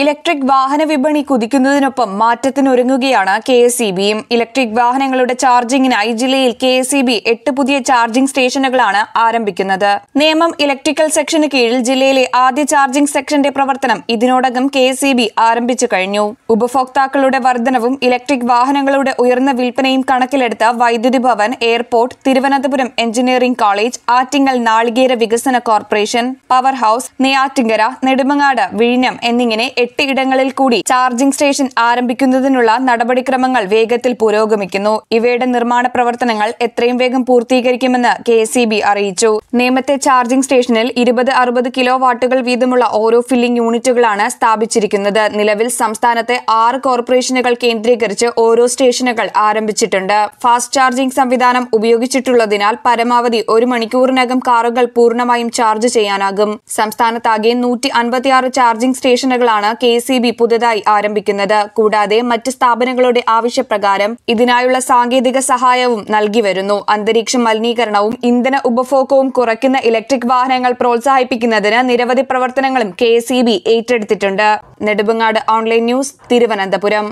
electric വാഹന വിപണി കുതിക്കുന്നതിനൊപ്പം മാറ്റത്തിനൊരുങ്ങുകയാണ് കെ എസ് ഇ ബിയും ഇലക്ട്രിക് വാഹനങ്ങളുടെ ചാർജിങ്ങിനായി ജില്ലയിൽ കെ എസ് ഇ ബി എട്ട് പുതിയ ചാർജിംഗ് സ്റ്റേഷനുകളാണ് ആരംഭിക്കുന്നത് നേമം ഇലക്ട്രിക്കൽ സെക്ഷന് കീഴിൽ ജില്ലയിലെ ആദ്യ ചാർജിംഗ് സെക്ഷന്റെ പ്രവർത്തനം ഇതിനോടകം കെ എസ് ഇ ബി ആരംഭിച്ചു കഴിഞ്ഞു ഉപഭോക്താക്കളുടെ വർധനവും ഇലക്ട്രിക് വാഹനങ്ങളുടെ ഉയർന്ന വിൽപ്പനയും കണക്കിലെടുത്ത Vaidyuthi Bhavan airport Thiruvananthapuram engineering college Attingal നാളികേര വികസന corporation power house Neyyattinkara Nedumangad വിഴിഞ്ഞം എന്നിങ്ങനെ എട്ട് ഇടങ്ങളിൽ കൂടി ചാർജിംഗ് സ്റ്റേഷൻ ആരംഭിക്കുന്നതിനുള്ള നടപടിക്രമങ്ങൾ വേഗത്തിൽ പുരോഗമിക്കുന്നു ഇവയുടെ നിർമ്മാണ പ്രവർത്തനങ്ങൾ എത്രയും വേഗം പൂർത്തീകരിക്കുമെന്ന് കെ അറിയിച്ചു നേമത്തെ ചാർജിംഗ് സ്റ്റേഷനിൽ ഇരുപത് അറുപത് കിലോ വാട്ടുകൾ വീതമുള്ള ഓരോ ഫില്ലിംഗ് യൂണിറ്റുകളാണ് സ്ഥാപിച്ചിരിക്കുന്നത് നിലവിൽ സംസ്ഥാനത്തെ ആറ് കോർപ്പറേഷനുകൾ കേന്ദ്രീകരിച്ച് ഓരോ സ്റ്റേഷനുകൾ ആരംഭിച്ചിട്ടുണ്ട് ഫാസ്റ്റ് ചാർജിംഗ് സംവിധാനം ഉപയോഗിച്ചിട്ടുള്ളതിനാൽ പരമാവധി ഒരു മണിക്കൂറിനകം കാറുകൾ പൂർണ്ണമായും ചാർജ് ചെയ്യാനാകും സംസ്ഥാനത്താകെ നൂറ്റി അൻപത്തിയാറ് ചാർജിംഗ് സ്റ്റേഷനുകളാണ് കെ സി ബി പുതുതായി ആരംഭിക്കുന്നത് കൂടാതെ മറ്റ് സ്ഥാപനങ്ങളുടെ ആവശ്യപ്രകാരം ഇതിനായുള്ള സാങ്കേതിക സഹായവും നൽകി വരുന്നു അന്തരീക്ഷ മലിനീകരണവും ഇന്ധന ഉപഭോഗവും കുറയ്ക്കുന്ന ഇലക്ട്രിക് വാഹനങ്ങൾ പ്രോത്സാഹിപ്പിക്കുന്നതിന് നിരവധി പ്രവർത്തനങ്ങളും കെ സി ബി ഏറ്റെടുത്തിട്ടുണ്ട് നെടുമ്പങ്ങാട് ഓൺലൈൻ ന്യൂസ് തിരുവനന്തപുരം